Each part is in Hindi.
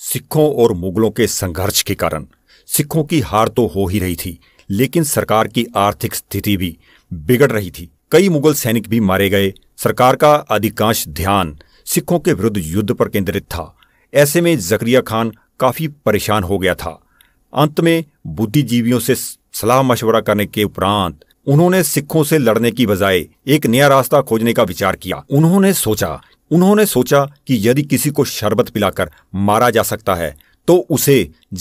सिखों और मुगलों के संघर्ष के कारण सिखों की हार तो हो ही रही थी लेकिन सरकार की आर्थिक स्थिति भी बिगड़ रही थी कई मुगल सैनिक भी मारे गए सरकार का अधिकांश ध्यान सिखों के विरुद्ध युद्ध पर केंद्रित था ऐसे में जकरिया खान काफी परेशान हो गया था अंत में बुद्धिजीवियों से सलाह मशवरा करने के उपरांत उन्होंने सिखों से लड़ने की बजाय एक नया रास्ता खोजने का विचार किया उन्होंने सोचा उन्होंने सोचा कि यदि किसी को शरबत पिलाकर मारा जा सकता है तो उसे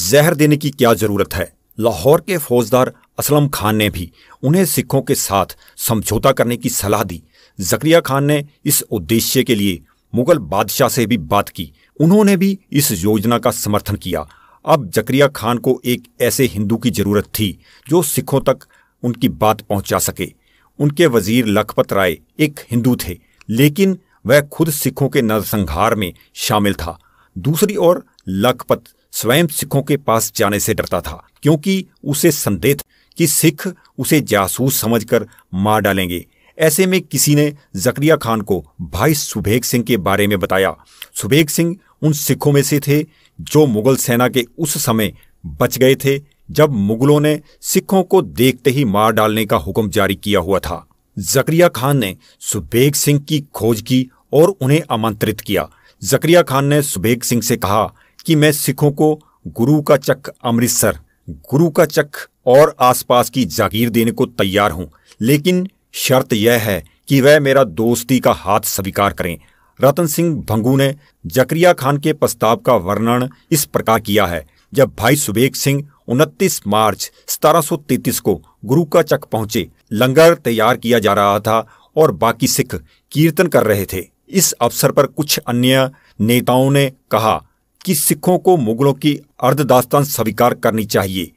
जहर देने की क्या जरूरत है लाहौर के फौजदार असलम खान ने भी उन्हें सिखों के साथ समझौता करने की सलाह दी जकरिया खान ने इस उद्देश्य के लिए मुगल बादशाह से भी बात की उन्होंने भी इस योजना का समर्थन किया अब जकरिया खान को एक ऐसे हिंदू की जरूरत थी जो सिखों तक उनकी बात पहुंचा सके उनके वजीर लखपत राय एक हिंदू थे लेकिन वह खुद सिखों के नरसंहार में शामिल था दूसरी ओर लखपत स्वयं सिखों के पास जाने से डरता था क्योंकि उसे संदेह कि सिख उसे जासूस समझकर मार डालेंगे ऐसे में किसी ने जकरिया खान को भाई सुभेग सिंह के बारे में बताया सुभेग सिंह उन सिखों में से थे जो मुगल सेना के उस समय बच गए थे जब मुगलों ने सिखों को देखते ही मार डालने का हुक्म जारी किया हुआ था जकरिया खान ने सुबेग सिंह की खोज की और उन्हें आमंत्रित किया जकरिया खान ने सुबेग सिंह से कहा कि मैं सिखों को गुरु का चक अमृतसर गुरु का चक और आसपास की जागीर देने को तैयार हूं लेकिन शर्त यह है कि वह मेरा दोस्ती का हाथ स्वीकार करें रतन सिंह भंगू ने जकरिया खान के प्रस्ताव का वर्णन इस प्रकार किया है जब भाई सुबेग सिंह 29 मार्च 1733 को गुरु का चक पहुंचे लंगर तैयार किया जा रहा था और बाकी सिख कीर्तन कर रहे थे इस अवसर पर कुछ अन्य नेताओं ने कहा कि सिखों को मुगलों की अर्धदास्तान स्वीकार करनी चाहिए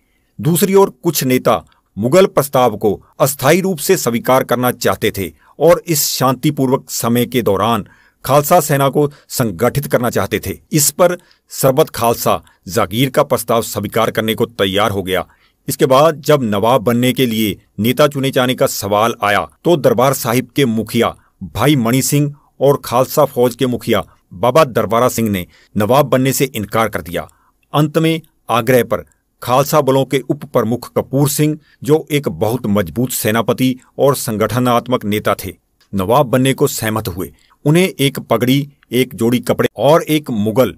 दूसरी ओर कुछ नेता मुगल प्रस्ताव को अस्थायी रूप से स्वीकार करना चाहते थे और इस शांतिपूर्वक समय के दौरान खालसा सेना को संगठित करना चाहते थे इस पर सरबत खालसा जागीर का प्रस्ताव स्वीकार करने को तैयार हो गया इसके बाद जब नवाब बनने के लिए नेता चुने जाने का सवाल आया तो दरबार साहिब के मुखिया भाई मणि सिंह और खालसा फौज के मुखिया बाबा दरबारा सिंह ने नवाब बनने से इनकार कर दिया अंत में आग्रह पर खालसा बलों के उप प्रमुख कपूर सिंह जो एक बहुत मजबूत सेनापति और संगठनात्मक नेता थे नवाब बनने को सहमत हुए उन्हें एक पगड़ी एक जोड़ी कपड़े और एक मुगल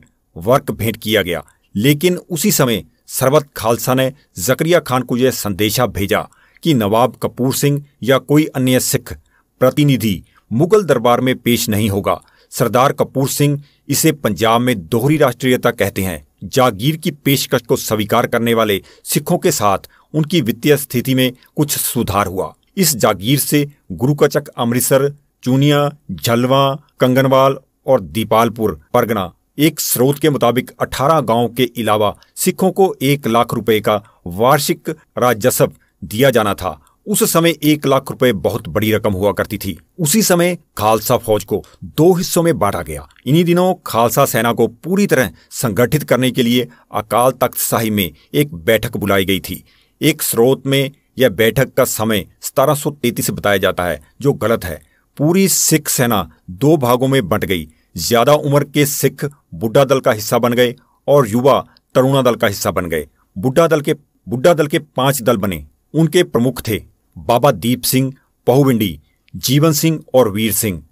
वर्क भेंट किया गया लेकिन उसी समय सरबत खालसा ने जकरिया खान को यह संदेशा भेजा कि नवाब कपूर सिंह या कोई अन्य सिख प्रतिनिधि मुगल दरबार में पेश नहीं होगा सरदार कपूर सिंह इसे पंजाब में दोहरी राष्ट्रीयता कहते हैं जागीर की पेशकश को स्वीकार करने वाले सिखों के साथ उनकी वित्तीय स्थिति में कुछ सुधार हुआ इस जागीर से गुरुकचक अमृतसर चूनिया झलवा कंगनवाल और दीपालपुर परगना एक स्रोत के मुताबिक 18 गांव के अलावा सिखों को एक लाख रुपए का वार्षिक राजस्व दिया जाना था उस समय एक लाख रुपए बहुत बड़ी रकम हुआ करती थी उसी समय खालसा फौज को दो हिस्सों में बांटा गया इन्हीं दिनों खालसा सेना को पूरी तरह संगठित करने के लिए अकाल तख्त साहिब में एक बैठक बुलाई गई थी एक स्रोत में यह बैठक का समय तैतीस बताया जाता है जो गलत है पूरी सिख सेना दो भागों में बंट गई ज्यादा उम्र के सिख बुड्ढा दल का हिस्सा बन गए और युवा तरुणा दल का हिस्सा बन गए बुड्ढा दल के बुड्ढा दल के पांच दल बने उनके प्रमुख थे बाबा दीप सिंह पहुबिंडी जीवन सिंह और वीर सिंह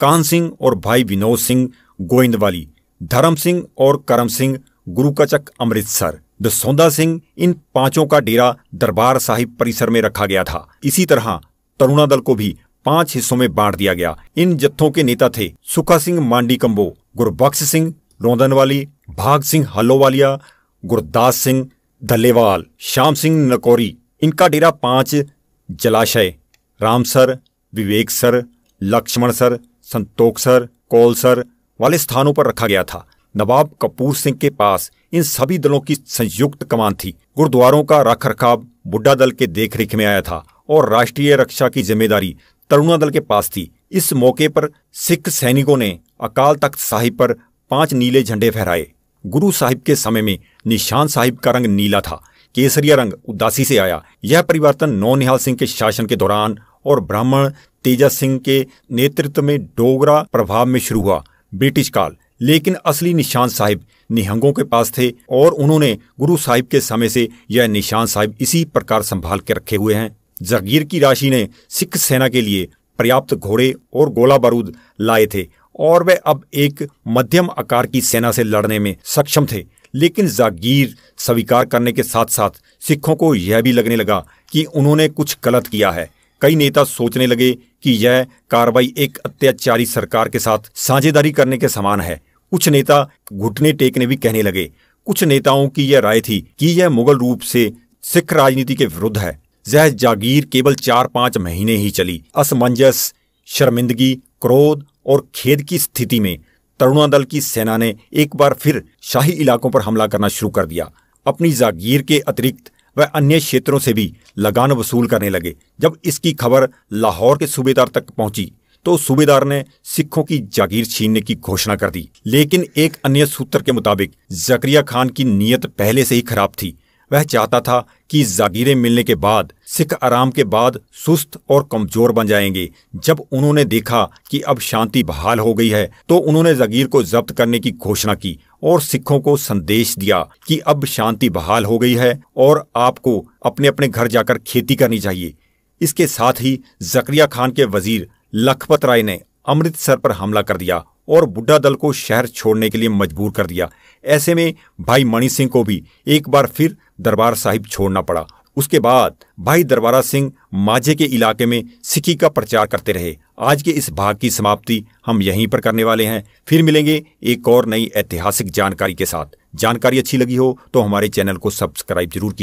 कान सिंह और भाई विनोद सिंह गोइंदवाली धर्म सिंह और करम सिंह गुरुकचक अमृतसर दसौंदा सिंह इन पांचों का डेरा दरबार साहिब परिसर में रखा गया था इसी तरह तरुणा दल को भी पांच हिस्सों में बांट दिया गया इन जत्थों के नेता थे सुखा सिंह मांडी कम्बो गुरबख्श सिंह रोंदनवाली भाग सिंह हल्लोवालिया गुरदास सिंह धल्लेवाल श्याम सिंह नकोरी इनका डेरा पांच जलाशय Ramsar Bibeksar Lachhmansar Santokhsar Kaulsar वाले स्थानों पर रखा गया था नवाब कपूर सिंह के पास इन सभी दलों की संयुक्त कमान थी गुरुद्वारों का रख रखाव बुड्ढा दल के देखरेख में आया था और राष्ट्रीय रक्षा की जिम्मेदारी तरुणा दल के पास थी इस मौके पर सिख सैनिकों ने अकाल तख्त साहिब पर पांच नीले झंडे फहराए गुरु साहिब के समय में निशान साहिब का रंग नीला था केसरिया रंग उदासी से आया यह परिवर्तन नौ निहाल सिंह के शासन के दौरान और ब्राह्मण तेजा सिंह के नेतृत्व में डोगरा प्रभाव में शुरू हुआ ब्रिटिश काल लेकिन असली निशान साहिब निहंगों के पास थे और उन्होंने गुरु साहिब के समय से यह निशान साहिब इसी प्रकार संभाल के रखे हुए हैं जगीर की राशि ने सिख सेना के लिए पर्याप्त घोड़े और गोला बारूद लाए थे और वे अब एक मध्यम आकार की सेना से लड़ने में सक्षम थे लेकिन जागीर स्वीकार करने के साथ साथ सिखों को यह भी लगने लगा कि उन्होंने कुछ गलत किया है कई नेता सोचने लगे कि यह कार्रवाई एक अत्याचारी सरकार के साथ साझेदारी करने के समान है कुछ नेता घुटने टेकने भी कहने लगे कुछ नेताओं की यह राय थी कि यह मुगल रूप से सिख राजनीति के विरुद्ध है यह जागीर केवल चार पांच महीने ही चली असमंजस शर्मिंदगी क्रोध और खेद की स्थिति में तरुणा दल की सेना ने एक बार फिर शाही इलाकों पर हमला करना शुरू कर दिया अपनी जागीर के अतिरिक्त वह अन्य क्षेत्रों से भी लगान वसूल करने लगे जब इसकी खबर लाहौर के सूबेदार तक पहुंची तो सूबेदार ने सिखों की जागीर छीनने की घोषणा कर दी लेकिन एक अन्य सूत्र के मुताबिक जकरिया खान की नीयत पहले से ही खराब थी वह चाहता था कि जागीरें मिलने के बाद सिख आराम के बाद सुस्त और कमजोर बन जाएंगे जब उन्होंने देखा कि अब शांति बहाल हो गई है तो उन्होंने जागीर को जब्त करने की घोषणा की और सिखों को संदेश दिया कि अब शांति बहाल हो गई है और आपको अपने अपने घर जाकर खेती करनी चाहिए इसके साथ ही जकरिया खान के वजीर लखपत राय ने अमृतसर पर हमला कर दिया और बुड्ढा दल को शहर छोड़ने के लिए मजबूर कर दिया ऐसे में भाई मणि सिंह को भी एक बार फिर दरबार साहिब छोड़ना पड़ा उसके बाद भाई दरबारा सिंह माझे के इलाके में सिखी का प्रचार करते रहे आज के इस भाग की समाप्ति हम यहीं पर करने वाले हैं फिर मिलेंगे एक और नई ऐतिहासिक जानकारी के साथ जानकारी अच्छी लगी हो तो हमारे चैनल को सब्सक्राइब जरूर की